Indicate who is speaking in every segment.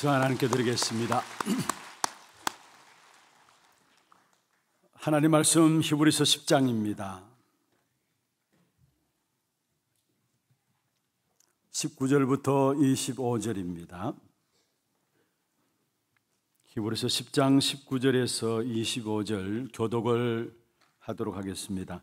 Speaker 1: 시간 하나님께 드리겠습니다. 하나님 말씀 히브리서 10장입니다. 19절부터 25절입니다. 히브리서 10장 19절에서 25절 교독을 하도록 하겠습니다.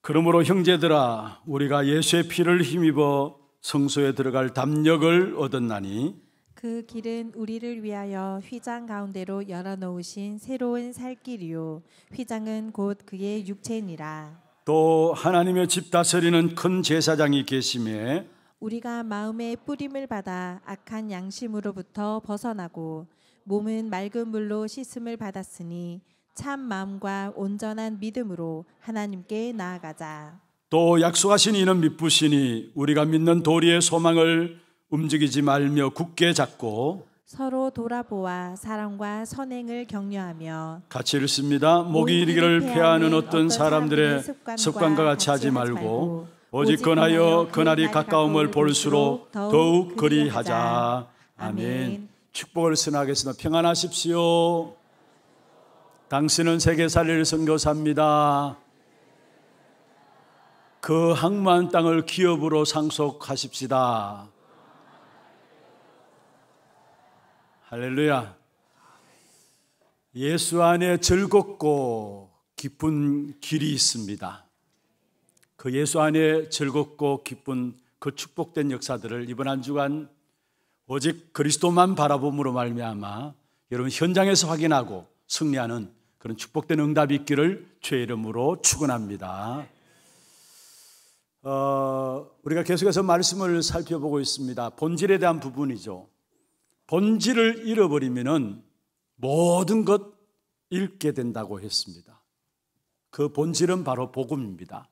Speaker 1: 그러므로 형제들아 우리가 예수의 피를 힘입어 성소에 들어갈 담력을 얻었나니
Speaker 2: 그 길은 우리를 위하여 휘장 가운데로 열어놓으신 새로운 살길이요. 휘장은 곧 그의 육체니라.
Speaker 1: 또 하나님의 집 다스리는 큰 제사장이 계심에
Speaker 2: 우리가 마음의 뿌림을 받아 악한 양심으로부터 벗어나고 몸은 맑은 물로 씻음을 받았으니 참 마음과 온전한 믿음으로 하나님께 나아가자.
Speaker 1: 또 약속하신 이는 믿으시니 우리가 믿는 도리의 소망을 움직이지 말며 굳게 잡고
Speaker 2: 서로 돌아보아 사랑과 선행을 격려하며
Speaker 1: 같이 읽습니다. 목이 이기를 패하는 어떤 사람들의 습관과 같이 하지 말고 오직 건하여 그날이 가까움을 볼수록 더욱 그리하자. 아멘. 축복을 선하겠습니다. 평안하십시오. 당신은 세계 살릴 선교사입니다. 그 항만 땅을 기업으로 상속하십시다. 할렐루야. 예수 안에 즐겁고 기쁜 길이 있습니다. 그 예수 안에 즐겁고 기쁜 그 축복된 역사들을 이번 한 주간 오직 그리스도만 바라봄으로 말미암아 여러분 현장에서 확인하고 승리하는 그런 축복된 응답이 있기를 죄의 이름으로 축원합니다. 어, 우리가 계속해서 말씀을 살펴보고 있습니다. 본질에 대한 부분이죠. 본질을 잃어버리면 모든 것 잃게 된다고 했습니다. 그 본질은 바로 복음입니다.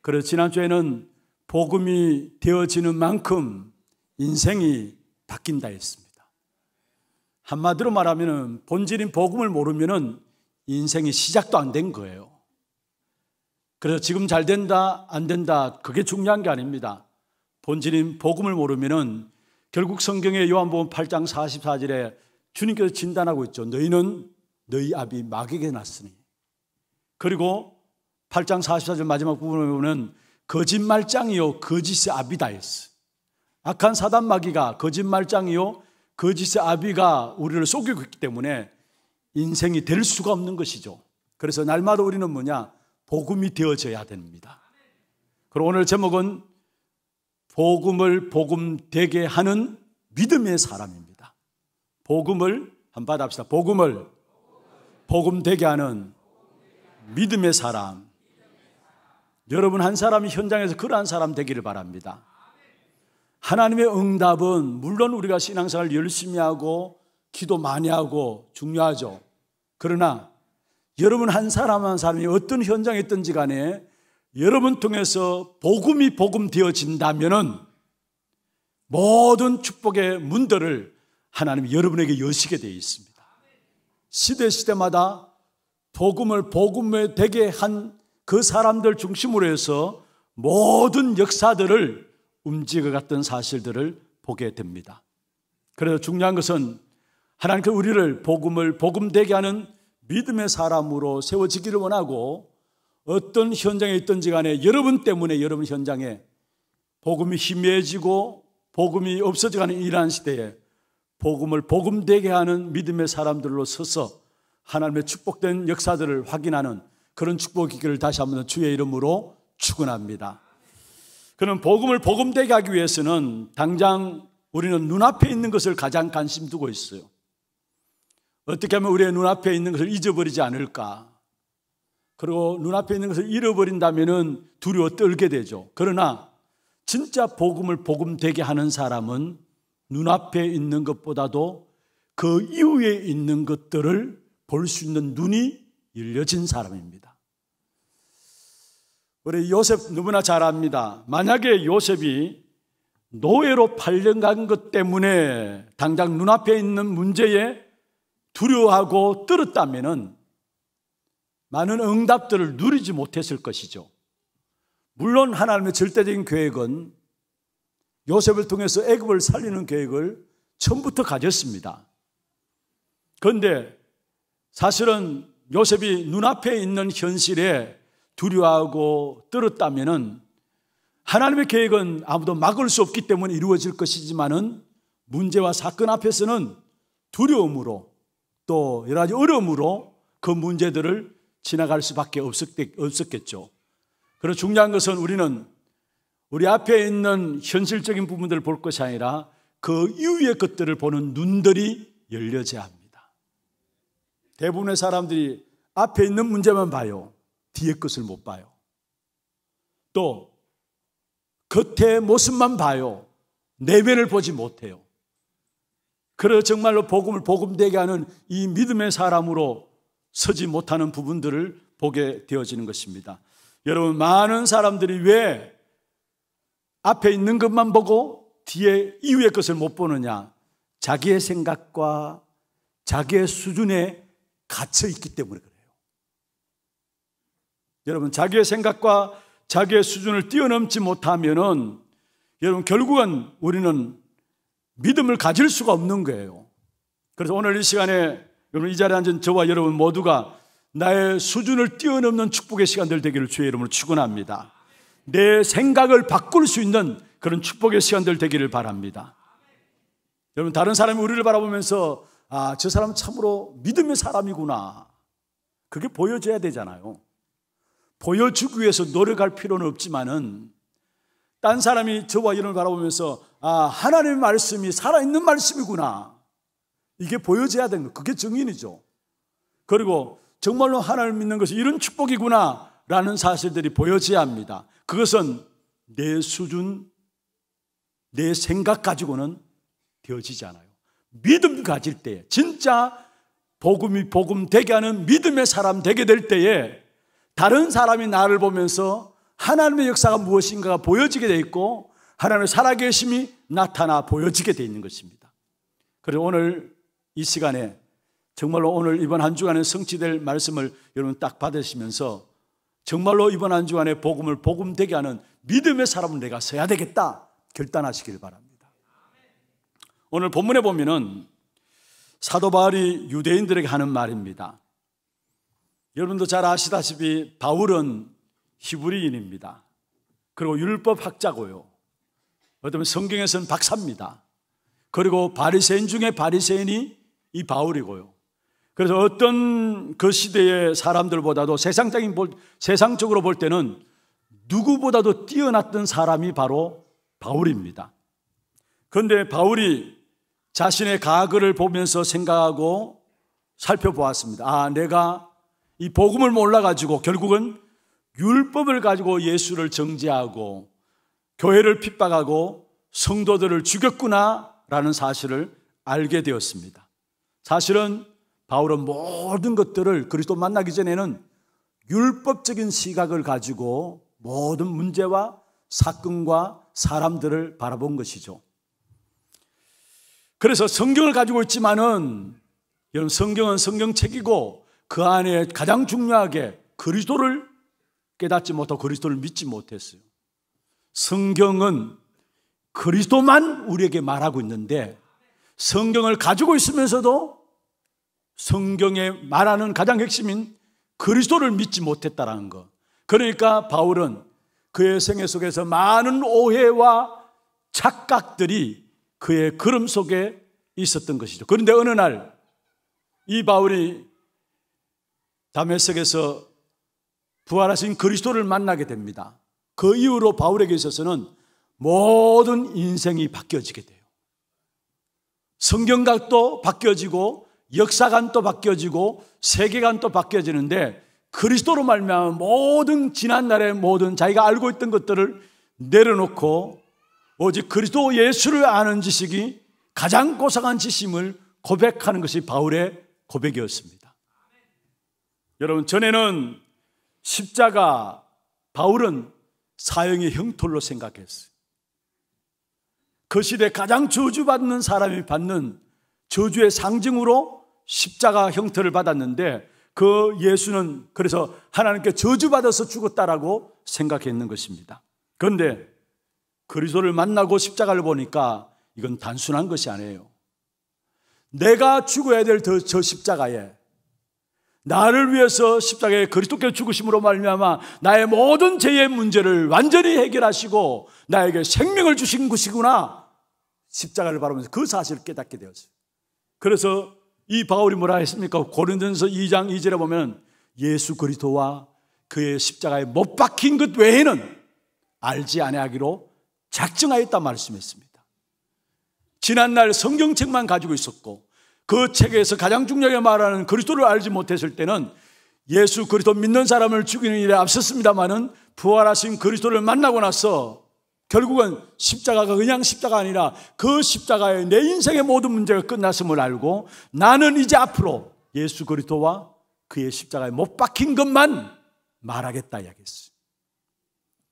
Speaker 1: 그래서 지난주에는 복음이 되어지는 만큼 인생이 바뀐다 했습니다. 한마디로 말하면 본질인 복음을 모르면 인생이 시작도 안 된 거예요. 그래서 지금 잘 된다, 안 된다, 그게 중요한 게 아닙니다. 본질인 복음을 모르면 결국 성경의 요한복음 8장 44절에 주님께서 진단하고 있죠. 너희는 너희 아비 마귀에게 났으니. 그리고 8장 44절 마지막 부분에 보면 거짓말장이요 거짓의 아비다 했어. 악한 사단 마귀가 거짓말장이요 거짓의 아비가 우리를 속이고 있기 때문에 인생이 될 수가 없는 것이죠. 그래서 날마다 우리는 뭐냐? 복음이 되어져야 됩니다. 그리고 오늘 제목은 복음을 복음 되게 하는 믿음의 사람입니다. 복음을 한 번 받합시다. 복음을 복음 되게 하는 믿음의 사람. 여러분 한 사람이 현장에서 그러한 사람 되기를 바랍니다. 하나님의 응답은 물론 우리가 신앙생활 열심히 하고 기도 많이 하고 중요하죠. 그러나 여러분 한 사람 한 사람이 어떤 현장에 있든지 간에 여러분 통해서 복음이 복음 되어진다면 모든 축복의 문들을 하나님 여러분에게 여시게 되어 있습니다. 시대 시대마다 복음을 복음에 되게 한 그 사람들 중심으로 해서 모든 역사들을 움직여 갔던 사실들을 보게 됩니다. 그래서 중요한 것은 하나님께 우리를 복음을 복음 되게 하는 믿음의 사람으로 세워지기를 원하고 어떤 현장에 있든지 간에 여러분 때문에 여러분 현장에 복음이 희미해지고 복음이 없어져가는 이러한 시대에 복음을 복음되게 하는 믿음의 사람들로 서서 하나님의 축복된 역사들을 확인하는 그런 축복이기를 다시 한번 주의 이름으로 축원합니다. 그는 복음을 복음되게 하기 위해서는 당장 우리는 눈앞에 있는 것을 가장 관심 두고 있어요. 어떻게 하면 우리의 눈앞에 있는 것을 잊어버리지 않을까? 그리고 눈앞에 있는 것을 잃어버린다면 두려워 떨게 되죠. 그러나 진짜 복음을 복음되게 하는 사람은 눈앞에 있는 것보다도 그 이후에 있는 것들을 볼 수 있는 눈이 열려진 사람입니다. 우리 요셉 누구나 잘 압니다. 만약에 요셉이 노예로 팔려간 것 때문에 당장 눈앞에 있는 문제에 두려워하고 떨었다면 많은 응답들을 누리지 못했을 것이죠. 물론 하나님의 절대적인 계획은 요셉을 통해서 애굽을 살리는 계획을 처음부터 가졌습니다. 그런데 사실은 요셉이 눈앞에 있는 현실에 두려워하고 떨었다면은 하나님의 계획은 아무도 막을 수 없기 때문에 이루어질 것이지만은 문제와 사건 앞에서는 두려움으로 또 여러 가지 어려움으로 그 문제들을 지나갈 수밖에 없었겠죠. 그리고 중요한 것은 우리는 우리 앞에 있는 현실적인 부분들을 볼 것이 아니라 그 이후의 것들을 보는 눈들이 열려져야 합니다. 대부분의 사람들이 앞에 있는 문제만 봐요. 뒤의 것을 못 봐요. 또 겉의 모습만 봐요. 내면을 보지 못해요. 그래서 정말로 복음을 복음되게 하는 이 믿음의 사람으로 서지 못하는 부분들을 보게 되어지는 것입니다. 여러분, 많은 사람들이 왜 앞에 있는 것만 보고 뒤에 이후의 것을 못 보느냐? 자기의 생각과 자기의 수준에 갇혀 있기 때문에 그래요. 여러분, 자기의 생각과 자기의 수준을 뛰어넘지 못하면은 여러분, 결국은 우리는 믿음을 가질 수가 없는 거예요. 그래서 오늘 이 시간에 여러분 이 자리에 앉은 저와 여러분 모두가 나의 수준을 뛰어넘는 축복의 시간들 되기를 주의 이름으로 축원합니다. 내 생각을 바꿀 수 있는 그런 축복의 시간들 되기를 바랍니다. 여러분 다른 사람이 우리를 바라보면서 아, 저사람 참으로 믿음의 사람이구나. 그게 보여져야 되잖아요. 보여주기 위해서 노력할 필요는 없지만은 딴 사람이 저와 이을 바라보면서 아, 하나님의 말씀이 살아있는 말씀이구나. 이게 보여져야 되는 거. 그게 증인이죠. 그리고 정말로 하나님을 믿는 것이 이런 축복이구나 라는 사실들이 보여져야 합니다. 그것은 내 수준, 내 생각 가지고는 되어지지 않아요. 믿음 가질 때, 진짜 복음이 복음 되게 하는 믿음의 사람 되게 될 때에 다른 사람이 나를 보면서 하나님의 역사가 무엇인가가 보여지게 돼 있고 하나님의 살아계심이 나타나 보여지게 돼 있는 것입니다. 그리고 오늘 이 시간에 정말로 오늘 이번 한 주간에 성취될 말씀을 여러분 딱 받으시면서 정말로 이번 한 주간에 복음을 복음되게 하는 믿음의 사람은 내가 서야 되겠다 결단하시길 바랍니다. 오늘 본문에 보면은 사도 바울이 유대인들에게 하는 말입니다. 여러분도 잘 아시다시피 바울은 히브리인입니다. 그리고 율법 학자고요. 어쩌면 성경에서는 박사입니다. 그리고 바리새인 중에 바리새인이 이 바울이고요. 그래서 어떤 그 시대의 사람들보다도 세상적인 볼, 세상적으로 볼 때는 누구보다도 뛰어났던 사람이 바로 바울입니다. 그런데 바울이 자신의 과거를 보면서 생각하고 살펴보았습니다. 아, 내가 이 복음을 몰라가지고 결국은 율법을 가지고 예수를 정죄하고 교회를 핍박하고 성도들을 죽였구나라는 사실을 알게 되었습니다. 사실은 바울은 모든 것들을 그리스도 만나기 전에는 율법적인 시각을 가지고 모든 문제와 사건과 사람들을 바라본 것이죠. 그래서 성경을 가지고 있지만은 여러분 성경은 성경책이고 그 안에 가장 중요하게 그리스도를 깨닫지 못하고 그리스도를 믿지 못했어요. 성경은 그리스도만 우리에게 말하고 있는데 성경을 가지고 있으면서도 성경에 말하는 가장 핵심인 그리스도를 믿지 못했다라는 것. 그러니까 바울은 그의 생애 속에서 많은 오해와 착각들이 그의 그름 속에 있었던 것이죠. 그런데 어느 날 이 바울이 담에색에서 부활하신 그리스도를 만나게 됩니다. 그 이후로 바울에게 있어서는 모든 인생이 바뀌어지게 돼요. 성경각도 바뀌어지고 역사관도 바뀌어지고 세계관도 바뀌어지는데 그리스도로 말미암아 모든 지난날의 모든 자기가 알고 있던 것들을 내려놓고 오직 그리스도 예수를 아는 지식이 가장 고상한 지심을 고백하는 것이 바울의 고백이었습니다. 여러분 전에는 십자가 바울은 사형의 형토로 생각했어요. 그 시대 가장 저주받는 사람이 받는 저주의 상징으로 십자가 형태를 받았는데 그 예수는 그래서 하나님께 저주받아서 죽었다라고 생각했는 것입니다. 그런데 그리스도를 만나고 십자가를 보니까 이건 단순한 것이 아니에요. 내가 죽어야 될 저 십자가에 나를 위해서 십자가에 그리스도께 죽으심으로 말미암아 나의 모든 죄의 문제를 완전히 해결하시고 나에게 생명을 주신 것이구나 십자가를 바라보면서 그 사실을 깨닫게 되었어요. 그래서 이 바울이 뭐라 했습니까? 고린전서 2장 2절에 보면 예수 그리스도와 그의 십자가에 못 박힌 것 외에는 알지 아니하기로 작정하였다 말씀했습니다. 지난날 성경책만 가지고 있었고 그 책에서 가장 중요하게 말하는 그리스도를 알지 못했을 때는 예수 그리스도 믿는 사람을 죽이는 일에 앞섰습니다마는 부활하신 그리스도를 만나고 나서 결국은 십자가가 그냥 십자가 아니라 그 십자가에 내 인생의 모든 문제가 끝났음을 알고 나는 이제 앞으로 예수 그리스도와 그의 십자가에 못 박힌 것만 말하겠다 이야기했어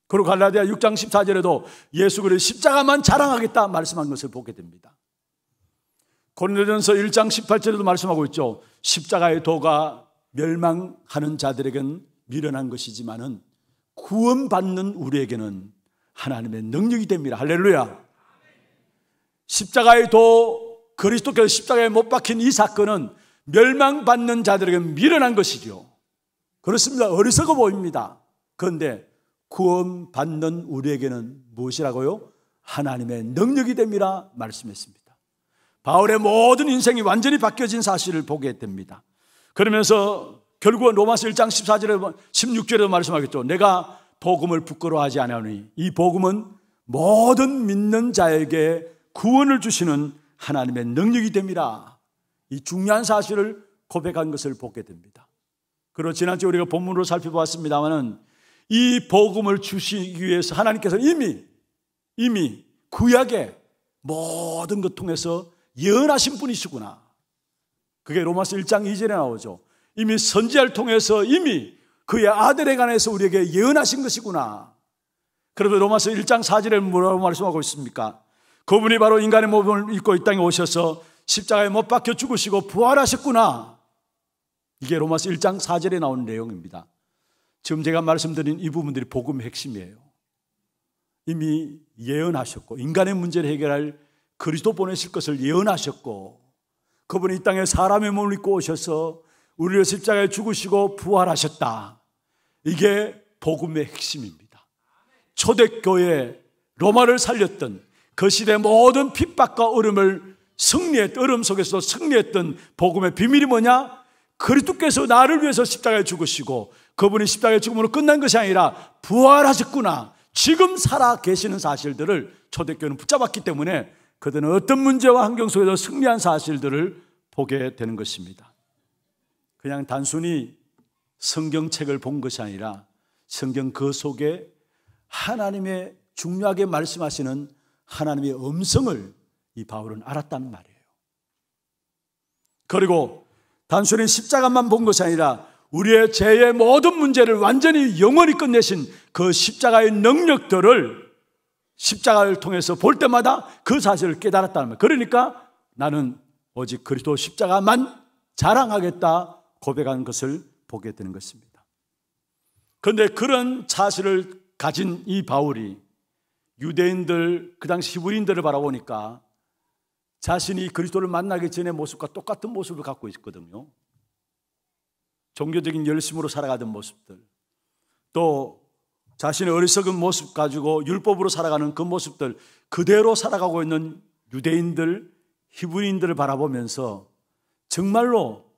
Speaker 1: 그리고 갈라디아 6장 14절에도 예수 그리스도 십자가만 자랑하겠다 말씀한 것을 보게 됩니다. 고린도전서 1장 18절에도 말씀하고 있죠. 십자가의 도가 멸망하는 자들에겐 미련한 것이지만은 구원받는 우리에게는 하나님의 능력이 됩니다. 할렐루야. 십자가의 도 그리스도께서 십자가에 못 박힌 이 사건은 멸망받는 자들에게 미련한 것이죠. 그렇습니다. 어리석어 보입니다. 그런데 구원받는 우리에게는 무엇이라고요? 하나님의 능력이 됩니다. 말씀했습니다. 바울의 모든 인생이 완전히 바뀌어진 사실을 보게 됩니다. 그러면서 결국은 로마서 1장 14절에 16절에도 뭐 말씀하겠죠. 내가 복음을 부끄러워하지 않으니 이 복음은 모든 믿는 자에게 구원을 주시는 하나님의 능력이 됩니다. 이 중요한 사실을 고백한 것을 보게 됩니다. 그리고 지난주 우리가 본문으로 살펴보았습니다만은 이 복음을 주시기 위해서 하나님께서 이미 이미 구약에 모든 것 통해서 예언하신 분이시구나. 그게 로마서 1장 2절에 나오죠. 이미 선지자를 통해서 이미 그의 아들에 관해서 우리에게 예언하신 것이구나. 그러면 로마서 1장 4절에 뭐라고 말씀하고 있습니까? 그분이 바로 인간의 몸을 입고 이 땅에 오셔서 십자가에 못 박혀 죽으시고 부활하셨구나. 이게 로마서 1장 4절에 나오 내용입니다. 지금 제가 말씀드린 이 부분들이 복음의 핵심이에요. 이미 예언하셨고 인간의 문제를 해결할 그리스도 보내실 것을 예언하셨고 그분이 이 땅에 사람의 몸을 입고 오셔서 우리를 십자가에 죽으시고 부활하셨다. 이게 복음의 핵심입니다. 초대교회 로마를 살렸던 그 시대 모든 핍박과 어려을 승리했 어려속에서 승리했던 복음의 비밀이 뭐냐? 그리스도께서 나를 위해서 십자가에 죽으시고 그분이 십자가에 죽음으로 끝난 것이 아니라 부활하셨구나. 지금 살아 계시는 사실들을 초대교회는 붙잡았기 때문에 그들은 어떤 문제와 환경 속에서 승리한 사실들을 보게 되는 것입니다. 그냥 단순히 성경책을 본 것이 아니라 성경 그 속에 하나님의 중요하게 말씀하시는 하나님의 음성을 이 바울은 알았다는 말이에요. 그리고 단순히 십자가만 본 것이 아니라 우리의 죄의 모든 문제를 완전히 영원히 끝내신 그 십자가의 능력들을 십자가를 통해서 볼 때마다 그 사실을 깨달았다는 말. 그러니까 나는 오직 그리스도 십자가만 자랑하겠다 고백한 것을 보게 되는 것입니다. 그런데 그런 자세를 가진 이 바울이 유대인들, 그 당시 히브리인들을 바라보니까 자신이 그리스도를 만나기 전의 모습과 똑같은 모습을 갖고 있거든요. 종교적인 열심으로 살아가던 모습들, 또 자신의 어리석은 모습 가지고 율법으로 살아가는 그 모습들 그대로 살아가고 있는 유대인들, 히브리인들을 바라보면서 정말로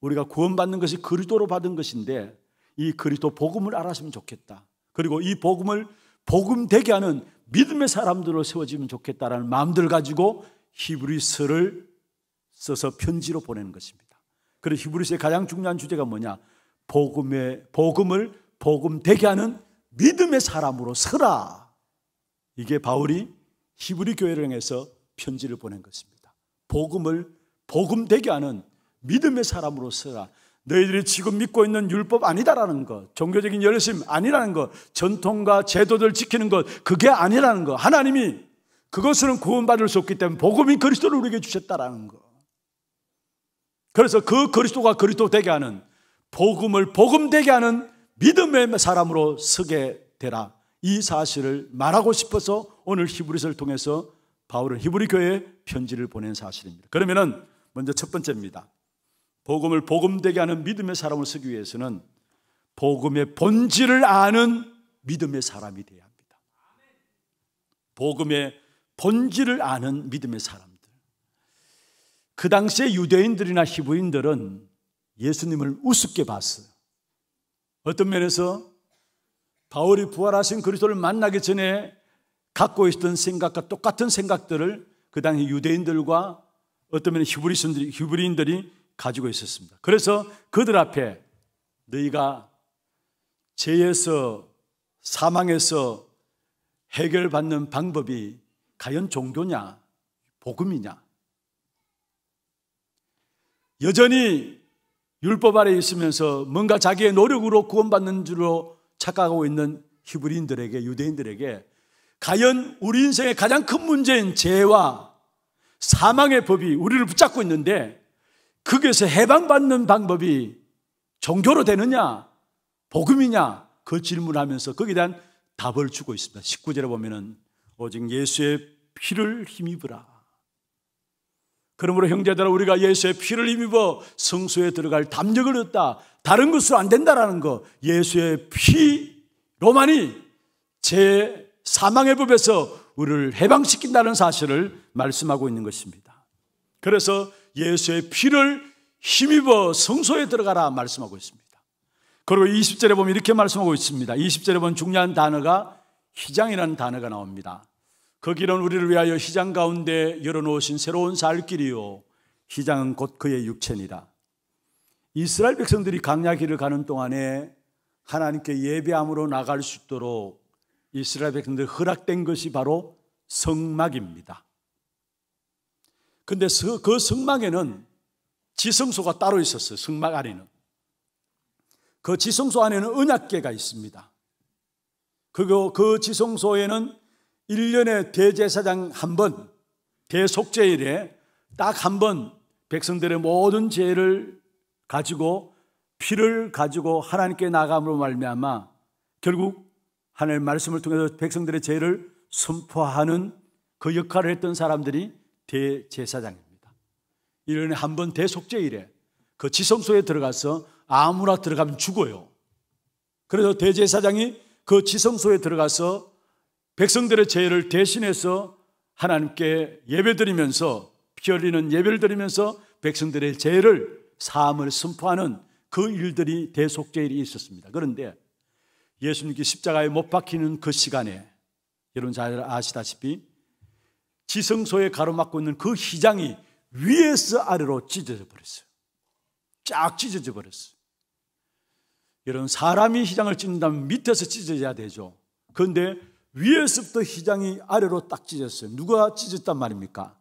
Speaker 1: 우리가 구원받는 것이 그리스도로 받은 것인데 이 그리스도 복음을 알았으면 좋겠다. 그리고 이 복음을 복음 되게 하는 믿음의 사람들로 세워지면 좋겠다라는 마음들 가지고 히브리서를 써서 편지로 보내는 것입니다. 그래서 히브리서의 가장 중요한 주제가 뭐냐? 복음의 복음을 복음 되게 하는 믿음의 사람으로 서라. 이게 바울이 히브리 교회를 향해서 편지를 보낸 것입니다. 복음을 복음 되게 하는 믿음의 사람으로 서라. 너희들이 지금 믿고 있는 율법 아니다라는 것, 종교적인 열심 아니라는 것, 전통과 제도들 지키는 것, 그게 아니라는 것. 하나님이 그것으로는 구원받을 수 없기 때문에 복음이 그리스도를 우리에게 주셨다라는 것. 그래서 그 그리스도가 그리스도 되게 하는 복음을 복음 되게 하는 믿음의 사람으로 서게 되라. 이 사실을 말하고 싶어서 오늘 히브리서를 통해서 바울은 히브리 교회에 편지를 보낸 사실입니다. 그러면은 먼저 첫 번째입니다. 복음을 복음되게 하는 믿음의 사람을 쓰기 위해서는 복음의 본질을 아는 믿음의 사람이 돼야 합니다. 복음의 본질을 아는 믿음의 사람들. 그 당시에 유대인들이나 히브인들은 예수님을 우습게 봤어요. 어떤 면에서 바울이 부활하신 그리스도를 만나기 전에 갖고 있던 생각과 똑같은 생각들을 그 당시 유대인들과 어떤 면에 히브리인들이 가지고 있었습니다. 그래서 그들 앞에 너희가 죄에서 사망에서 해결받는 방법이 과연 종교냐, 복음이냐. 여전히 율법 아래 있으면서 뭔가 자기의 노력으로 구원받는 줄로 착각하고 있는 히브리인들에게, 유대인들에게 과연 우리 인생의 가장 큰 문제인 죄와 사망의 법이 우리를 붙잡고 있는데 거기에서 해방받는 방법이 종교로 되느냐, 복음이냐, 그 질문하면서 을 거기에 대한 답을 주고 있습니다. 19절에 보면은 오직 예수의 피를 힘입으라. 그러므로 형제들아 우리가 예수의 피를 힘입어 성소에 들어갈 담력을 얻다. 다른 것으로 안 된다라는 거. 예수의 피로만이 제 사망의 법에서 우리를 해방시킨다는 사실을 말씀하고 있는 것입니다. 그래서 예수의 피를 힘입어 성소에 들어가라 말씀하고 있습니다. 그리고 20절에 보면 이렇게 말씀하고 있습니다. 20절에 보면 중요한 단어가 희장이라는 단어가 나옵니다. 그 길은 우리를 위하여 희장 가운데 열어놓으신 새로운 살길이요. 희장은 곧 그의 육체니라. 이스라엘 백성들이 강야길을 가는 동안에 하나님께 예배함으로 나갈 수 있도록 이스라엘 백성들 허락된 것이 바로 성막입니다. 근데 그 성막에는 지성소가 따로 있었어요. 성막 안에는. 그 지성소 안에는 은약계가 있습니다. 그리고 그 지성소에는 1년에 대제사장 한 번, 대속제일에 딱 한 번 백성들의 모든 죄를 가지고 피를 가지고 하나님께 나감으로 말미암아 결국 하나님의 말씀을 통해서 백성들의 죄를 선포하는 그 역할을 했던 사람들이 대제사장입니다. 1년에 한 번 대속제일에 그 지성소에 들어가서 아무나 들어가면 죽어요. 그래서 대제사장이 그 지성소에 들어가서 백성들의 죄를 대신해서 하나님께 예배드리면서 피 흘리는 예배를 드리면서 백성들의 죄를 사함을 선포하는 그 일들이 대속제일이 있었습니다. 그런데 예수님께 십자가에 못 박히는 그 시간에 여러분 잘 아시다시피 지성소에 가로막고 있는 그 희장이 위에서 아래로 찢어져 버렸어요. 쫙 찢어져 버렸어요. 이런 사람이 희장을 찢는다면 밑에서 찢어져야 되죠. 그런데 위에서부터 희장이 아래로 딱 찢었어요. 누가 찢었단 말입니까?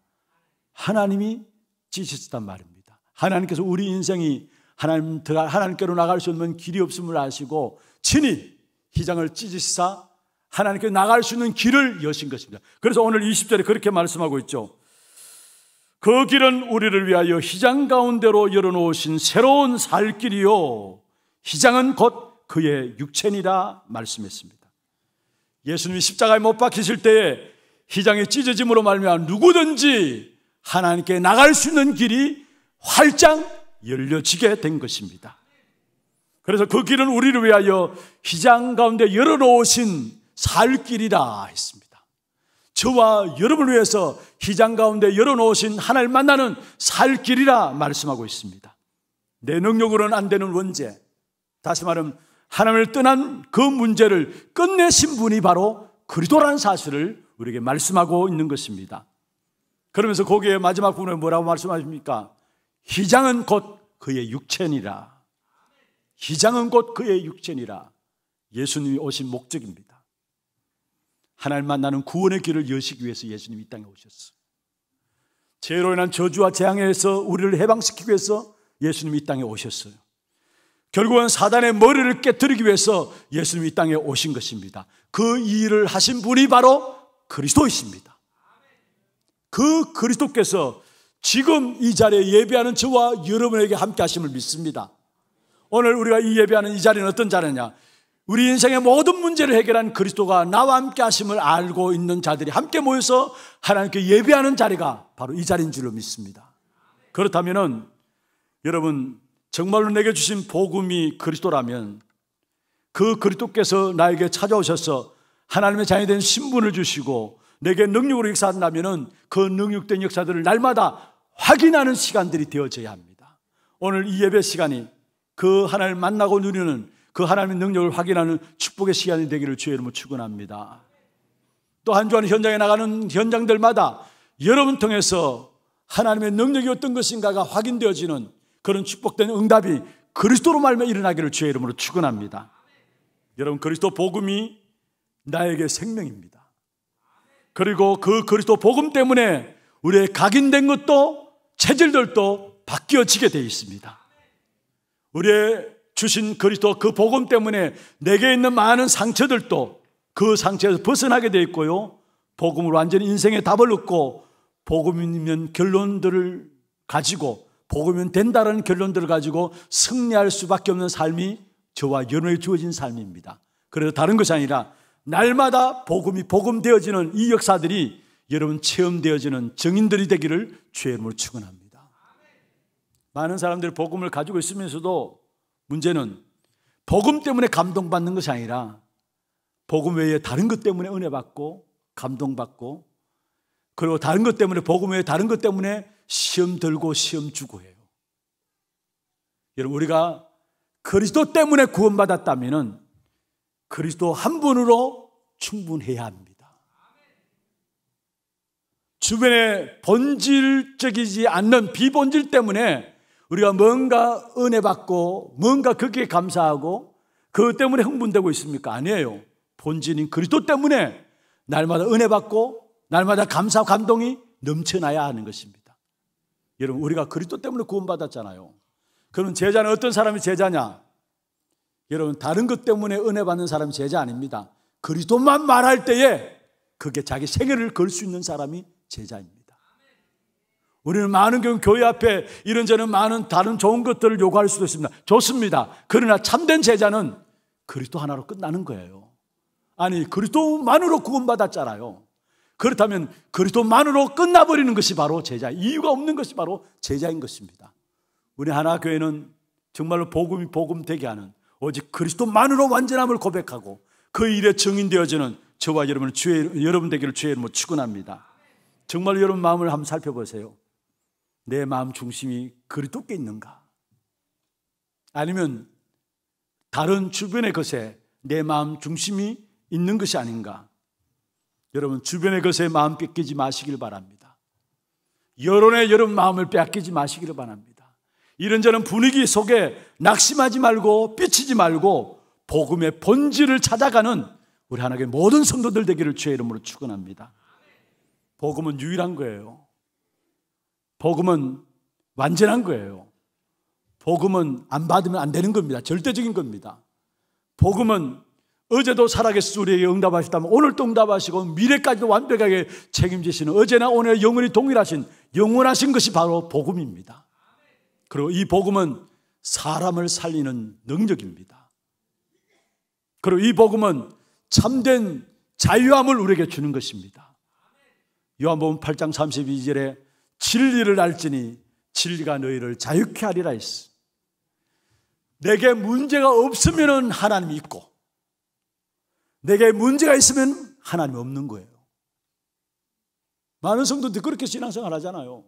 Speaker 1: 하나님이 찢으단 말입니다. 하나님께서 우리 인생이 하나님, 하나님께로 나갈 수 없는 길이 없음을 아시고 친히 희장을 찢으시사 하나님께 나갈 수 있는 길을 여신 것입니다. 그래서 오늘 20절에 그렇게 말씀하고 있죠. 그 길은 우리를 위하여 희장 가운데로 열어놓으신 새로운 살 길이요. 희장은 곧 그의 육체니라 말씀했습니다. 예수님이 십자가에 못 박히실 때에 희장의 찢어짐으로 말미암아 누구든지 하나님께 나갈 수 있는 길이 활짝 열려지게 된 것입니다. 그래서 그 길은 우리를 위하여 희장 가운데 열어놓으신 살 길이라 했습니다. 저와 여러분을 위해서 희장 가운데 열어놓으신 하나님 만나는 살 길이라 말씀하고 있습니다. 내 능력으로는 안 되는 원죄. 다시 말하면 하나님을 떠난 그 문제를 끝내신 분이 바로 그리도라는 사실을 우리에게 말씀하고 있는 것입니다. 그러면서 거기에 마지막 부분에 뭐라고 말씀하십니까? 희장은 곧 그의 육체니라. 희장은 곧 그의 육체니라. 예수님이 오신 목적입니다. 하나님 만나는 구원의 길을 여시기 위해서 예수님이 이 땅에 오셨어. 죄로 인한 저주와 재앙에서 우리를 해방시키기 위해서 예수님이 이 땅에 오셨어요. 결국은 사단의 머리를 깨뜨리기 위해서 예수님이 이 땅에 오신 것입니다. 그 일을 하신 분이 바로 그리스도이십니다. 그 그리스도께서 지금 이 자리에 예배하는 저와 여러분에게 함께 하심을 믿습니다. 오늘 우리가 이 예배하는 이 자리는 어떤 자리냐? 우리 인생의 모든 문제를 해결한 그리스도가 나와 함께 하심을 알고 있는 자들이 함께 모여서 하나님께 예배하는 자리가 바로 이 자리인 줄로 믿습니다. 그렇다면은 여러분 정말로 내게 주신 복음이 그리스도라면 그 그리스도께서 나에게 찾아오셔서 하나님의 자녀 된 신분을 주시고 내게 능력으로 역사한다면은 그 능력된 역사들을 날마다 확인하는 시간들이 되어져야 합니다. 오늘 이 예배 시간이 그 하나님을 만나고 누리는 그 하나님의 능력을 확인하는 축복의 시간이 되기를 주의 이름으로 축원합니다. 또 한 주간 현장에 나가는 현장들마다 여러분 통해서 하나님의 능력이 어떤 것인가가 확인되어지는 그런 축복된 응답이 그리스도로 말며 일어나기를 주의 이름으로 축원합니다. 여러분 그리스도 복음이 나에게 생명입니다. 그리고 그 그리스도 복음 때문에 우리의 각인된 것도 체질들도 바뀌어지게 되어 있습니다. 우리의 주신 그리스도 그 복음 때문에 내게 있는 많은 상처들도 그 상처에서 벗어나게 되어 있고요. 복음으로 완전히 인생의 답을 얻고 복음이면 결론들을 가지고 복음이면 된다라는 결론들을 가지고 승리할 수밖에 없는 삶이 저와 연호에 주어진 삶입니다. 그래서 다른 것이 아니라 날마다 복음이 복음되어지는 이 역사들이 여러분 체험되어지는 증인들이 되기를 죄의 축원합니다. 많은 사람들이 복음을 가지고 있으면서도 문제는 복음 때문에 감동받는 것이 아니라 복음 외에 다른 것 때문에 은혜 받고 감동받고 그리고 다른 것 때문에 복음 외에 다른 것 때문에 시험 들고 시험 주고 해요. 여러분 우리가 그리스도 때문에 구원받았다면은 그리스도 한 분으로 충분해야 합니다. 주변에 본질적이지 않는 비본질 때문에 우리가 뭔가 은혜 받고 뭔가 거기에 감사하고 그것 때문에 흥분되고 있습니까? 아니에요. 본질인 그리스도 때문에 날마다 은혜 받고 날마다 감사 감동이 넘쳐나야 하는 것입니다. 여러분 우리가 그리스도 때문에 구원받았잖아요. 그럼 제자는 어떤 사람이 제자냐? 여러분 다른 것 때문에 은혜 받는 사람이 제자 아닙니다. 그리스도만 말할 때에 그게 자기 생애를 걸 수 있는 사람이 제자입니다. 우리는 많은 경우 교회 앞에 이런저런 많은 다른 좋은 것들을 요구할 수도 있습니다. 좋습니다. 그러나 참된 제자는 그리스도 하나로 끝나는 거예요. 아니, 그리스도만으로 구원받았잖아요. 그렇다면 그리스도만으로 끝나버리는 것이 바로 제자. 이유가 없는 것이 바로 제자인 것입니다. 우리 하나 교회는 정말로 복음이 복음 되게 하는 오직 그리스도만으로 완전함을 고백하고 그 일에 증인되어지는 저와 여러분 주의 여러분 되기를 주의 이름으로 축원합니다. 정말 여러분 마음을 한번 살펴보세요. 내 마음 중심이 그리스도께 있는가? 아니면 다른 주변의 것에 내 마음 중심이 있는 것이 아닌가? 여러분 주변의 것에 마음 뺏기지 마시길 바랍니다. 여론에 여러분 마음을 뺏기지 마시기를 바랍니다. 이런저런 분위기 속에 낙심하지 말고 삐치지 말고 복음의 본질을 찾아가는 우리 하나님의 모든 성도들 되기를 주의 이름으로 축원합니다. 복음은 유일한 거예요. 복음은 완전한 거예요. 복음은 안 받으면 안 되는 겁니다. 절대적인 겁니다. 복음은 어제도 살아계신 우리에게 응답하셨다면 오늘도 응답하시고 미래까지도 완벽하게 책임지시는 어제나 오늘 영원히 동일하신 영원하신 것이 바로 복음입니다. 그리고 이 복음은 사람을 살리는 능력입니다. 그리고 이 복음은 참된 자유함을 우리에게 주는 것입니다. 요한복음 8장 32절에 진리를 알지니 진리가 너희를 자유케 하리라 했어. 내게 문제가 없으면 하나님이 있고, 내게 문제가 있으면 하나님이 없는 거예요. 많은 성도들 그렇게 신앙생활 하잖아요.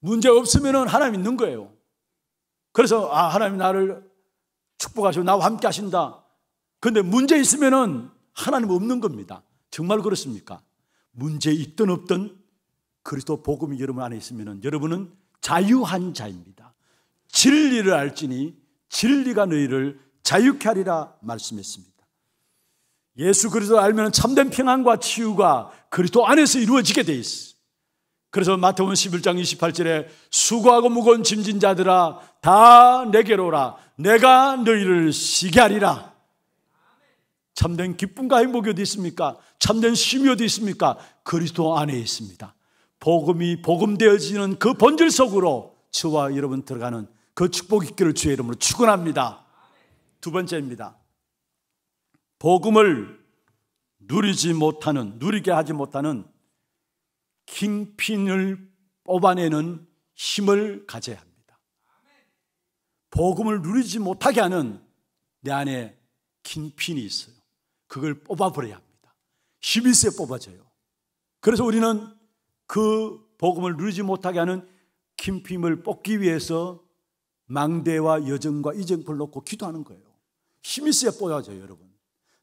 Speaker 1: 문제 없으면 하나님 있는 거예요. 그래서, 아, 하나님 나를 축복하시고 나와 함께 하신다. 근데 문제 있으면 하나님 없는 겁니다. 정말 그렇습니까? 문제 있든 없든 그리스도 복음이 여러분 안에 있으면 여러분은 자유한 자입니다. 진리를 알지니 진리가 너희를 자유케 하리라 말씀했습니다. 예수 그리스도 알면 참된 평안과 치유가 그리스도 안에서 이루어지게 돼 있어. 그래서 마태복음 11장 28절에 수고하고 무거운 짐진 자들아 다 내게로 오라 내가 너희를 쉬게 하리라. 참된 기쁨과 행복이 어디 있습니까? 참된 쉼이 어디 있습니까? 그리스도 안에 있습니다. 복음이 복음되어지는 그 본질 속으로 저와 여러분 들어가는 그 축복 있기를 주의 이름으로 축원합니다. 두 번째입니다. 복음을 누리지 못하는 누리게 하지 못하는 킹핀을 뽑아내는 힘을 가져야 합니다. 복음을 누리지 못하게 하는 내 안에 킹핀이 있어요. 그걸 뽑아버려야 합니다. 힘이 있어 뽑아져요. 그래서 우리는 그 복음을 누리지 못하게 하는 김핌을 뽑기 위해서 망대와 여정과 이정풀 놓고 기도하는 거예요. 힘이 있어야 뽑아져요, 여러분.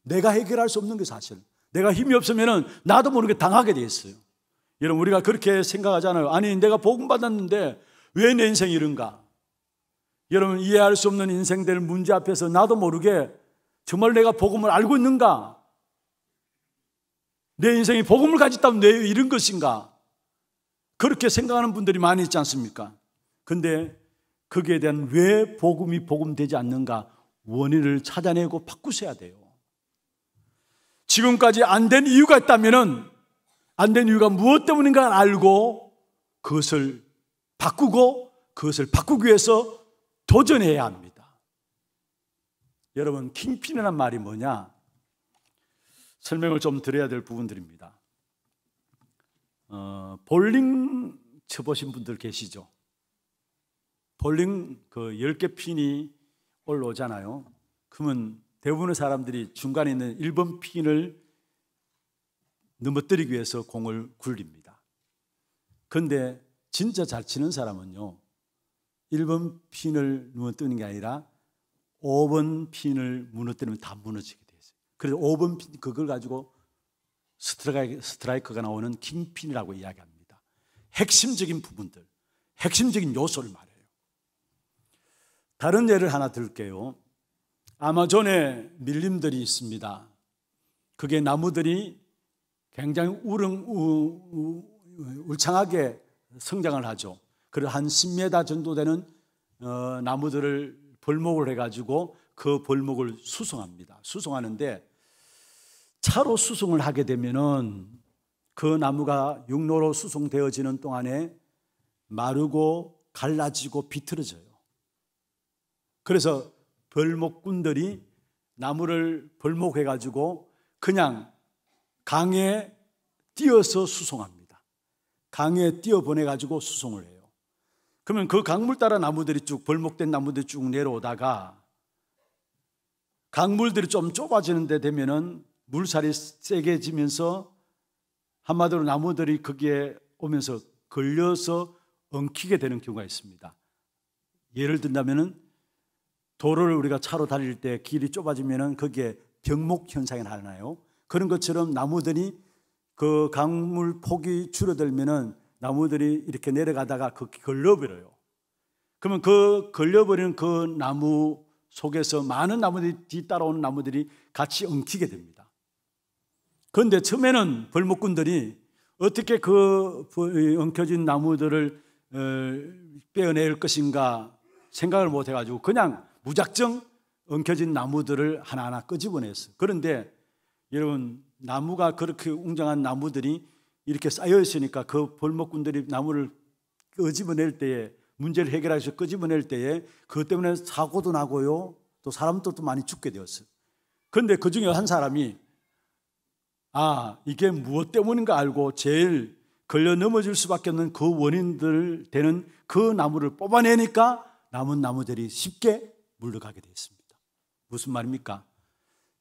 Speaker 1: 내가 해결할 수 없는 게 사실. 내가 힘이 없으면 나도 모르게 당하게 돼 있어요. 여러분, 우리가 그렇게 생각하잖아요. 아니, 내가 복음 받았는데 왜 내 인생이 이런가? 여러분, 이해할 수 없는 인생들 문제 앞에서 나도 모르게 정말 내가 복음을 알고 있는가? 내 인생이 복음을 가졌다면 내 이런 것인가? 그렇게 생각하는 분들이 많이 있지 않습니까? 근데 거기에 대한 왜 복음이 복음되지 않는가 원인을 찾아내고 바꾸셔야 돼요. 지금까지 안 된 이유가 있다면은 안 된 이유가 무엇 때문인가 알고 그것을 바꾸고 그것을 바꾸기 위해서 도전해야 합니다. 여러분 킹핀이란 말이 뭐냐? 설명을 좀 드려야 될 부분들입니다. 어, 볼링 쳐보신 분들 계시죠? 볼링 그 10개 핀이 올라오잖아요. 그러면 대부분의 사람들이 중간에 있는 1번 핀을 넘어뜨리기 위해서 공을 굴립니다. 근데 진짜 잘 치는 사람은요, 1번 핀을 무너뜨리는 게 아니라 5번 핀을 무너뜨리면 다 무너지게 되어요. 그래서 5번 핀, 그걸 가지고 스트라이크가 나오는 킹핀이라고 이야기합니다. 핵심적인 부분들, 핵심적인 요소를 말해요. 다른 예를 하나 들게요. 아마존에 밀림들이 있습니다. 그게 나무들이 굉장히 우렁, 우, 우, 울창하게 성장을 하죠. 그리고 한 10m 정도 되는 어, 나무들을 벌목을 해가지고 그 벌목을 수송합니다. 수송하는데 차로 수송을 하게 되면은 그 나무가 육로로 수송되어지는 동안에 마르고 갈라지고 비틀어져요. 그래서 벌목꾼들이 나무를 벌목해 가지고 그냥 강에 띄어서 수송합니다. 강에 띄어 보내 가지고 수송을 해요. 그러면 그 강물 따라 나무들이 쭉 벌목된 나무들이 쭉 내려오다가 강물들이 좀 좁아지는 데 되면은 물살이 세게 지면서 한마디로 나무들이 거기에 오면서 걸려서 엉키게 되는 경우가 있습니다. 예를 든다면은 도로를 우리가 차로 달릴 때 길이 좁아지면은 거기에 병목 현상이 나나요? 그런 것처럼 나무들이 그 강물 폭이 줄어들면은 나무들이 이렇게 내려가다가 그 걸려버려요. 그러면 그 걸려버리는 그 나무 속에서 많은 나무들이 뒤따라오는 나무들이 같이 엉키게 됩니다. 그런데 처음에는 벌목꾼들이 어떻게 그 엉켜진 나무들을 어, 빼어낼 것인가 생각을 못 해가지고 그냥 무작정 엉켜진 나무들을 하나하나 끄집어냈어. 그런데 여러분 나무가 그렇게 웅장한 나무들이 이렇게 쌓여 있으니까 그 벌목꾼들이 나무를 끄집어낼 때에 문제를 해결하기 위해서 끄집어낼 때에 그것 때문에 사고도 나고요 또 사람도 많이 죽게 되었어요. 그런데 그 중에 한 사람이 아, 이게 무엇 때문인가 알고 제일 걸려 넘어질 수밖에 없는 그 원인들 되는 그 나무를 뽑아내니까 남은 나무들이 쉽게 물러가게 되어 있습니다. 무슨 말입니까?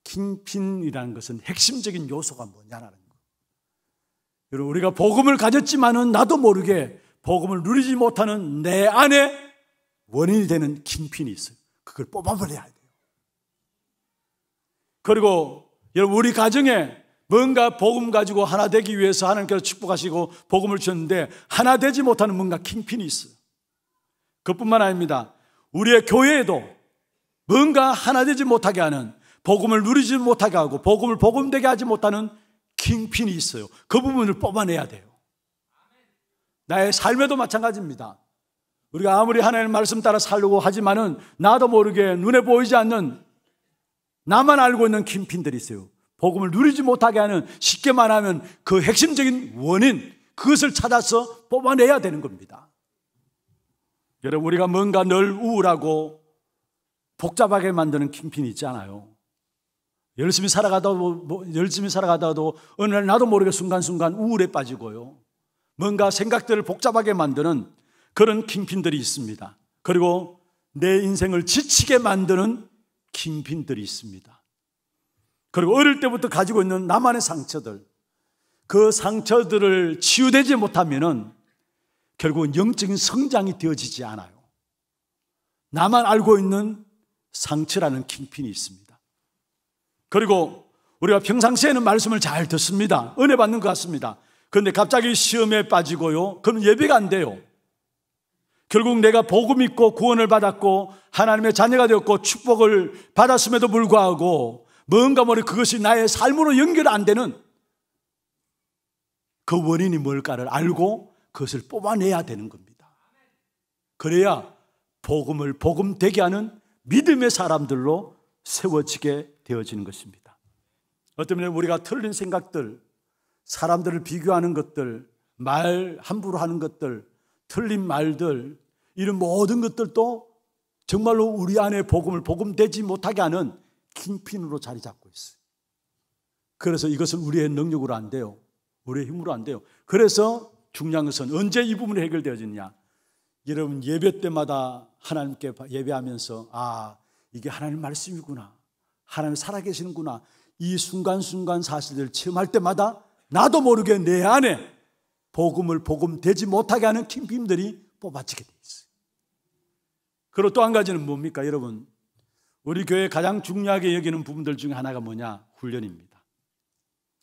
Speaker 1: 킹핀이라는 것은 핵심적인 요소가 뭐냐라는 거. 예요 여러분, 우리가 복음을 가졌지만은 나도 모르게 복음을 누리지 못하는 내 안에 원인이 되는 킹핀이 있어요. 그걸 뽑아버려야 돼요. 그리고 여러분, 우리 가정에 뭔가 복음 가지고 하나 되기 위해서 하나님께서 축복하시고 복음을 주셨는데 하나 되지 못하는 뭔가 킹핀이 있어요. 그뿐만 아닙니다. 우리의 교회에도 뭔가 하나 되지 못하게 하는 복음을 누리지 못하게 하고 복음을 복음되게 하지 못하는 킹핀이 있어요. 그 부분을 뽑아내야 돼요. 나의 삶에도 마찬가지입니다. 우리가 아무리 하나님 말씀 따라 살려고 하지만은 나도 모르게 눈에 보이지 않는 나만 알고 있는 킹핀들이 있어요. 복음을 누리지 못하게 하는 쉽게 말하면 그 핵심적인 원인 그것을 찾아서 뽑아내야 되는 겁니다. 여러분 우리가 뭔가 늘 우울하고 복잡하게 만드는 킹핀이 있잖아요. 열심히 살아가다도 열심히 살아가다도 어느 날 나도 모르게 순간순간 우울에 빠지고요. 뭔가 생각들을 복잡하게 만드는 그런 킹핀들이 있습니다. 그리고 내 인생을 지치게 만드는 킹핀들이 있습니다. 그리고 어릴 때부터 가지고 있는 나만의 상처들, 그 상처들을 치유되지 못하면 결국은 영적인 성장이 되어지지 않아요. 나만 알고 있는 상처라는 킹핀이 있습니다. 그리고 우리가 평상시에는 말씀을 잘 듣습니다. 은혜 받는 것 같습니다. 그런데 갑자기 시험에 빠지고요. 그럼 예배가 안 돼요. 결국 내가 복음 있고 구원을 받았고 하나님의 자녀가 되었고 축복을 받았음에도 불구하고 뭔가 모르 그것이 나의 삶으로 연결 안 되는 그 원인이 뭘까를 알고 그것을 뽑아내야 되는 겁니다. 그래야 복음을 복음 되게 하는 믿음의 사람들로 세워지게 되어지는 것입니다. 어떤 면에 우리가 틀린 생각들, 사람들을 비교하는 것들, 말 함부로 하는 것들, 틀린 말들, 이런 모든 것들도 정말로 우리 안에 복음을 복음되지 못하게 하는 킹핀으로 자리 잡고 있어요. 그래서 이것은 우리의 능력으로 안 돼요. 우리의 힘으로 안 돼요. 그래서 중요한 것은 언제 이 부분이 해결되어지느냐. 여러분 예배 때마다 하나님께 예배하면서 아 이게 하나님 말씀이구나. 하나님 살아계시는구나. 이 순간순간 사실을 체험할 때마다 나도 모르게 내 안에 복음을 복음되지 못하게 하는 킹핀들이 뽑아지게 돼 있어요. 그리고 또 한 가지는 뭡니까 여러분? 우리 교회 가장 중요하게 여기는 부분들 중에 하나가 뭐냐? 훈련입니다.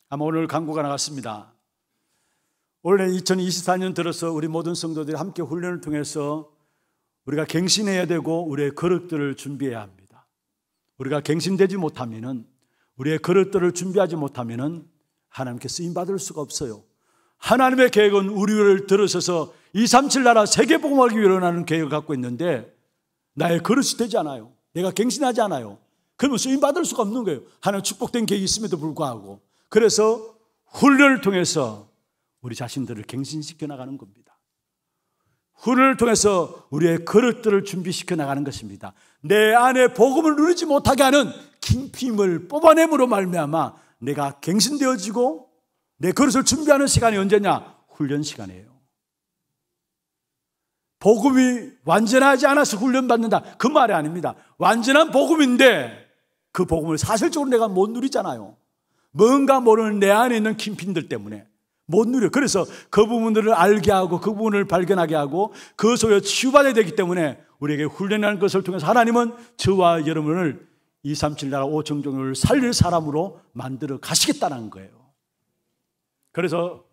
Speaker 1: 아마 오늘 광고가 나갔습니다. 올해 2024년 들어서 우리 모든 성도들이 함께 훈련을 통해서 우리가 갱신해야 되고 우리의 그릇들을 준비해야 합니다. 우리가 갱신되지 못하면은 우리의 그릇들을 준비하지 못하면은 하나님께 쓰임 받을 수가 없어요. 하나님의 계획은 우리를 들어서서 237 나라 세계 복음하기 위해 일어나는 계획을 갖고 있는데 나의 그릇이 되지 않아요. 내가 갱신하지 않아요. 그러면 쓰임받을 수가 없는 거예요. 하나님 축복된 계획이 있음에도 불구하고. 그래서 훈련을 통해서 우리 자신들을 갱신시켜 나가는 겁니다. 훈련을 통해서 우리의 그릇들을 준비시켜 나가는 것입니다. 내 안에 복음을 누리지 못하게 하는 긴핌을 뽑아내므로 말미암아 내가 갱신되어지고 내 그릇을 준비하는 시간이 언제냐? 훈련 시간이에요. 복음이 완전하지 않아서 훈련받는다. 그 말이 아닙니다. 완전한 복음인데 그 복음을 사실적으로 내가 못 누리잖아요. 뭔가 모르는 내 안에 있는 킴핀들 때문에 못 누려. 그래서 그 부분들을 알게 하고 그 부분을 발견하게 하고 그 속에 치유받아야 되기 때문에 우리에게 훈련하는 것을 통해서 하나님은 저와 여러분을 237 나라 5청종을 살릴 사람으로 만들어 가시겠다는 거예요. 그래서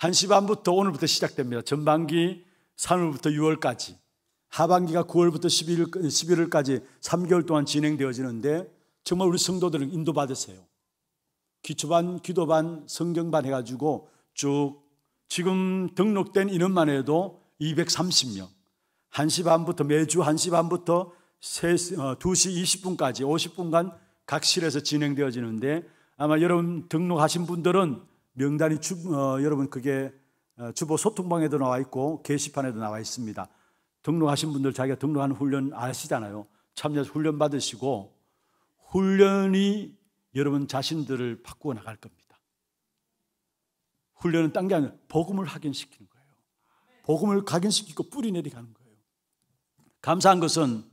Speaker 1: 1시 반부터 오늘부터 시작됩니다. 전반기 3월부터 6월까지 하반기가 9월부터 11월, 까지 3개월 동안 진행되어지는데 정말 우리 성도들은 인도받으세요. 기초반, 기도반, 성경반 해가지고 쭉 지금 등록된 인원만 해도 230명. 1시 반부터 매주 1시 반부터 2시 20분까지 어, 50분간 각 실에서 진행되어지는데 아마 여러분 등록하신 분들은 명단이 어, 여러분 그게 어, 주보 소통방에도 나와 있고 게시판에도 나와 있습니다. 등록하신 분들 자기가 등록한 훈련 아시잖아요. 참여 훈련 받으시고 훈련이 여러분 자신들을 바꾸어 나갈 겁니다. 훈련은 딴 게 아니라 복음을 확인시키는 거예요. 복음을 각인시키고 뿌리 내리가는 거예요. 감사한 것은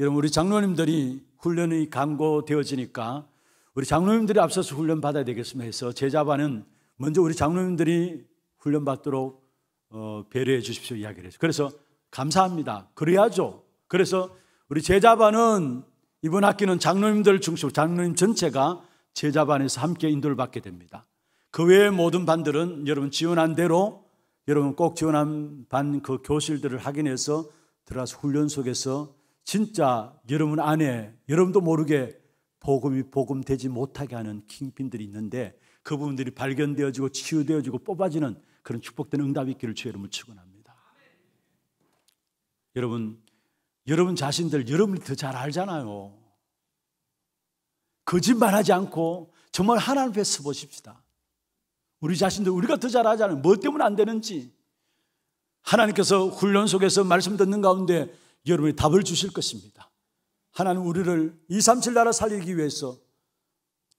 Speaker 1: 여러분 우리 장로님들이 훈련이 강고되어지니까 우리 장로님들이 앞서서 훈련 받아야 되겠습니 해서 제자반은 먼저 우리 장로님들이 훈련받도록 어, 배려해 주십시오 이야기를 해서 그래서 감사합니다. 그래야죠. 그래서 우리 제자반은 이번 학기는 장로님들 중심으로 장로님 전체가 제자반에서 함께 인도를 받게 됩니다. 그 외의 모든 반들은 여러분 지원한 대로 여러분 꼭 지원한 반 그 교실들을 확인해서 들어와서 훈련 속에서 진짜 여러분 안에 여러분도 모르게 복음이 복음되지 못하게 하는 킹핀들이 있는데 그 부분들이 발견되어지고 치유되어지고 뽑아지는 그런 축복된 응답이 있기를 주의 이름을 축원합니다. 여러분, 여러분 자신들 여러분이 더 잘 알잖아요. 거짓말하지 않고 정말 하나님 앞에 서보십시다. 우리 자신들 우리가 더 잘 알잖아요. 뭐 때문에 안 되는지. 하나님께서 훈련 속에서 말씀 듣는 가운데 여러분이 답을 주실 것입니다. 하나님 우리를 237 나라 살리기 위해서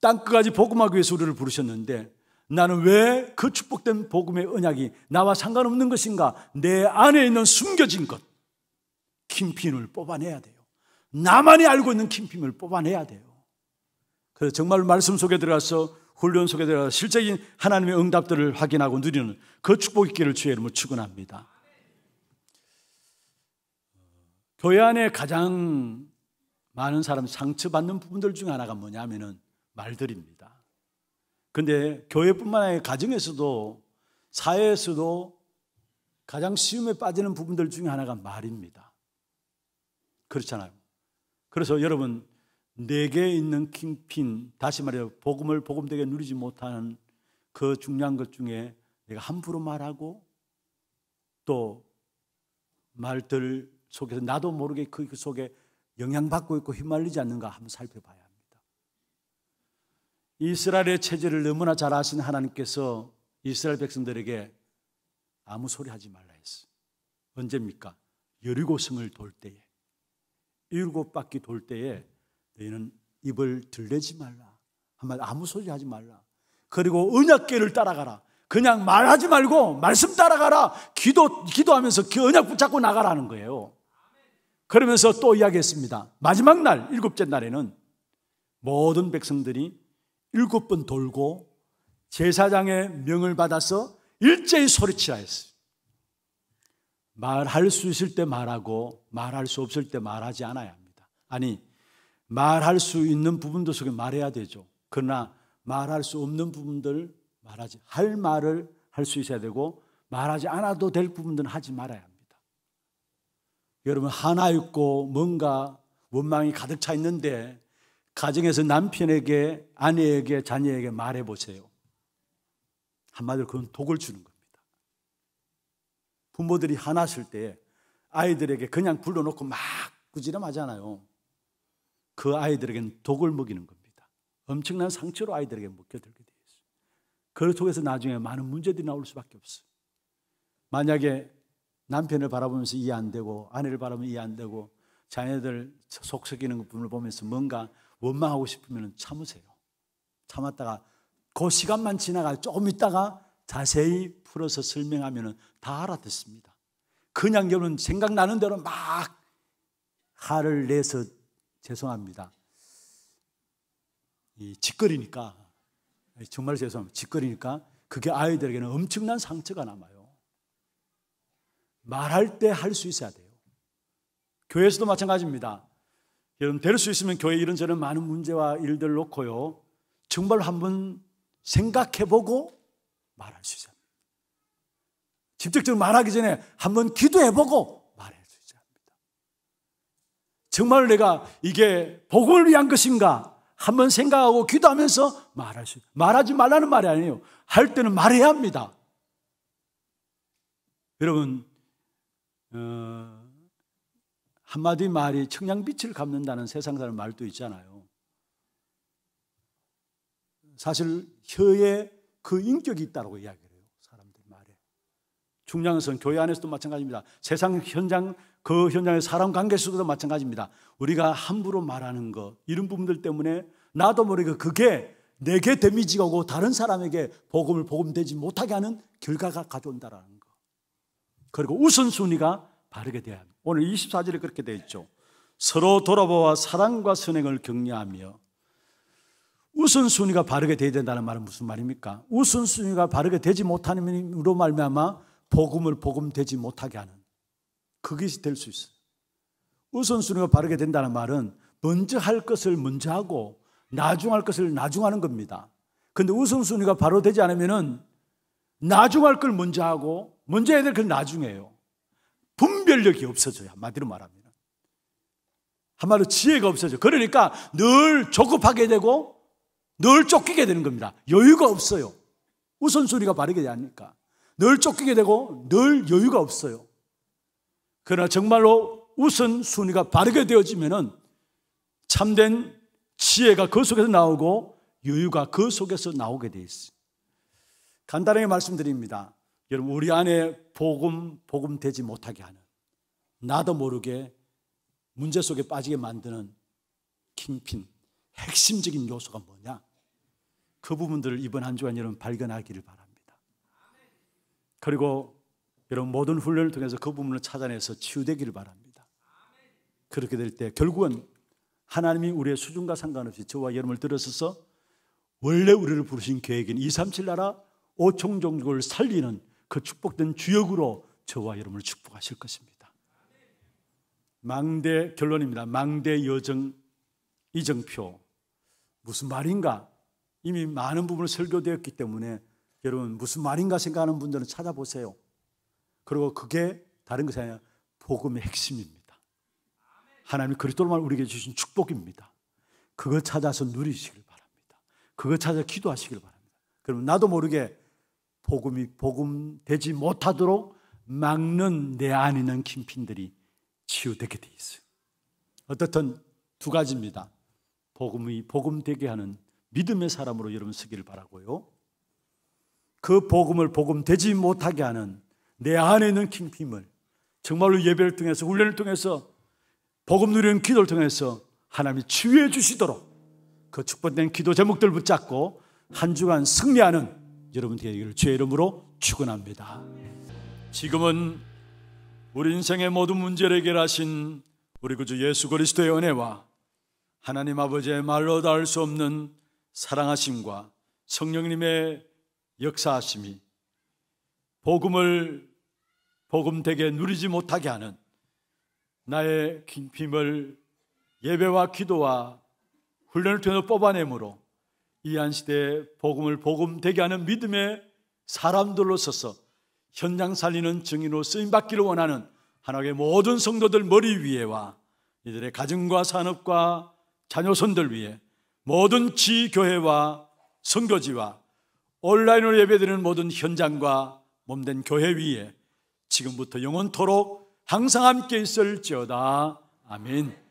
Speaker 1: 땅끝까지 복음하기 위해서 우리를 부르셨는데 나는 왜 그 축복된 복음의 은약이 나와 상관없는 것인가? 내 안에 있는 숨겨진 것. 김핀을 뽑아내야 돼요. 나만이 알고 있는 김핀을 뽑아내야 돼요. 그래서 정말 말씀 속에 들어가서 훈련 속에 들어가서 실제인 하나님의 응답들을 확인하고 누리는 그 축복 있기를 주의 이름으로 축원합니다. 교회 안에 가장 많은 사람 상처받는 부분들 중 하나가 뭐냐면은 말들입니다. 근데 교회뿐만 아니라 가정에서도 사회에서도 가장 시험에 빠지는 부분들 중에 하나가 말입니다. 그렇잖아요. 그래서 여러분 내게 있는 킹핀 다시 말해 복음을 복음되게 누리지 못하는 그 중요한 것 중에 내가 함부로 말하고 또 말들 속에서 나도 모르게 그 속에 영향받고 있고 휘말리지 않는가 한번 살펴봐야 이스라엘의 체제를 너무나 잘 아신 하나님께서 이스라엘 백성들에게 아무 소리 하지 말라 했어. 언제입니까? 여리고성을 돌 때에 일곱 바퀴 돌 때에 너희는 입을 들레지 말라. 한마디 아무 소리 하지 말라. 그리고 은약궤를 따라가라. 그냥 말하지 말고 말씀 따라가라. 기도 기도하면서 그은약 붙잡고 나가라는 거예요. 그러면서 또 이야기했습니다. 마지막 날 일곱째 날에는 모든 백성들이 일곱 번 돌고 제사장의 명을 받아서 일제히 소리치라 했어요. 말할 수 있을 때 말하고 말할 수 없을 때 말하지 않아야 합니다. 아니, 말할 수 있는 부분도 속에 말해야 되죠. 그러나 말할 수 없는 부분들 말하지, 할 말을 할 수 있어야 되고 말하지 않아도 될 부분들은 하지 말아야 합니다. 여러분, 하나 있고 뭔가 원망이 가득 차 있는데 가정에서 남편에게, 아내에게, 자녀에게 말해 보세요. 한마디로 그건 독을 주는 겁니다. 부모들이 화났을 때 아이들에게 그냥 불러놓고 막꾸지름하잖아요그 아이들에겐 독을 먹이는 겁니다. 엄청난 상처로 아이들에게 먹혀들게 돼요. 그걸통해서 나중에 많은 문제들이 나올 수밖에 없어요. 만약에 남편을 바라보면서 이해 안 되고 아내를 바라보면 이해 안 되고 자녀들 속 썩이는 부분을 보면서 뭔가 원망하고 싶으면 참으세요. 참았다가 그 시간만 지나가 조금 있다가 자세히 풀어서 설명하면 다 알아듣습니다. 그냥 여러분 생각나는 대로 막 화를 내서 죄송합니다. 이 짓거리니까 정말 죄송합니다. 짓거리니까 그게 아이들에게는 엄청난 상처가 남아요. 말할 때 할 수 있어야 돼요. 교회에서도 마찬가지입니다. 여러분 될수 있으면 교회 이런저런 많은 문제와 일들 놓고요. 정말 한번 생각해보고 말할 수 있어요. 직접적으로 말하기 전에 한번 기도해보고 말해야 되습니다 정말 내가 이게 복음을 위한 것인가 한번 생각하고 기도하면서 말할 수 말하지 말라는 말이 아니에요. 할 때는 말해야 합니다. 여러분 어, 한마디 말이 청량빛을 감는다는 세상 사람 말도 있잖아요. 사실 혀에 그 인격이 있다고 이야기를 해요. 사람들 말에. 중요한 것은 교회 안에서도 마찬가지입니다. 세상 현장, 그 현장의 사람 관계에서도 마찬가지입니다. 우리가 함부로 말하는 것, 이런 부분들 때문에 나도 모르게 그게 내게 데미지가 오고 다른 사람에게 복음을 복음되지 못하게 하는 결과가 가져온다라는 거. 그리고 우선순위가 바르게 대야 합니 오늘 24절에 그렇게 되어 있죠. 서로 돌아보아 사랑과 선행을 격려하며 우선순위가 바르게 돼야 된다는 말은 무슨 말입니까? 우선순위가 바르게 되지 못하는으로 말미암아 복음을 복음되지 못하게 하는 그것이 될 수 있어요. 우선순위가 바르게 된다는 말은 먼저 할 것을 먼저 하고 나중 할 것을 나중 하는 겁니다. 근데 우선순위가 바로 되지 않으면 나중 할 걸 먼저 하고 먼저 해야 될 걸 나중 해요. 분별력이 없어져요. 한마디로 말합니다. 한마디로 지혜가 없어져. 그러니까 늘 조급하게 되고 늘 쫓기게 되는 겁니다. 여유가 없어요. 우선소리가 바르게 되니까. 늘 쫓기게 되고 늘 여유가 없어요. 그러나 정말로 우선순위가 바르게 되어지면은 참된 지혜가 그 속에서 나오고 여유가 그 속에서 나오게 돼 있어요. 간단하게 말씀드립니다. 여러분, 우리 안에 복음, 복음 되지 못하게 하는. 나도 모르게 문제 속에 빠지게 만드는 킹핀, 핵심적인 요소가 뭐냐? 그 부분들을 이번 한 주간 여러분 발견하기를 바랍니다. 그리고 여러분 모든 훈련을 통해서 그 부분을 찾아내서 치유되기를 바랍니다. 그렇게 될 때 결국은 하나님이 우리의 수준과 상관없이 저와 여러분을 들어서서 원래 우리를 부르신 계획인 237 나라 5총 종족을 살리는 그 축복된 주역으로 저와 여러분을 축복하실 것입니다. 망대 결론입니다. 망대 여정 이정표 무슨 말인가? 이미 많은 부분을 설교되었기 때문에 여러분 무슨 말인가 생각하는 분들은 찾아보세요. 그리고 그게 다른 것이 아니라 복음의 핵심입니다. 하나님 그리스도로만 우리에게 주신 축복입니다. 그거 찾아서 누리시길 바랍니다. 그거 찾아 기도하시길 바랍니다. 그러면 나도 모르게 복음이 복음 되지 못하도록 막는 내 안에 있는 김핀들이 치유되게 돼 있어요. 어떻든 두 가지입니다. 복음이 복음 되게 하는 믿음의 사람으로 여러분 쓰기를 바라고요. 그 복음을 복음 되지 못하게 하는 내 안에 있는 킹힘을 정말로 예배를 통해서 훈련을 통해서 복음 누리는 기도를 통해서 하나님이 치유해 주시도록 그 축복된 기도 제목들 붙잡고 한 주간 승리하는 여러분 되기를 주의 이름으로 축원합니다. 지금은 우리 인생의 모든 문제를 해결하신 우리 구주 예수 그리스도의 은혜와 하나님 아버지의 말로 닿을 수 없는 사랑하심과 성령님의 역사하심이 복음을 복음되게 누리지 못하게 하는 나의 긴핌을 예배와 기도와 훈련을 통해 뽑아내므로 이 한시대에 복음을 복음되게 하는 믿음의 사람들로 서서 현장 살리는 증인으로 쓰임받기를 원하는 하나님의 모든 성도들 머리 위에와 이들의 가정과 산업과 자녀손들 위에 모든 지교회와 선교지와 온라인으로 예배드리는 모든 현장과 몸된 교회 위에 지금부터 영원토록 항상 함께 있을지어다. 아멘.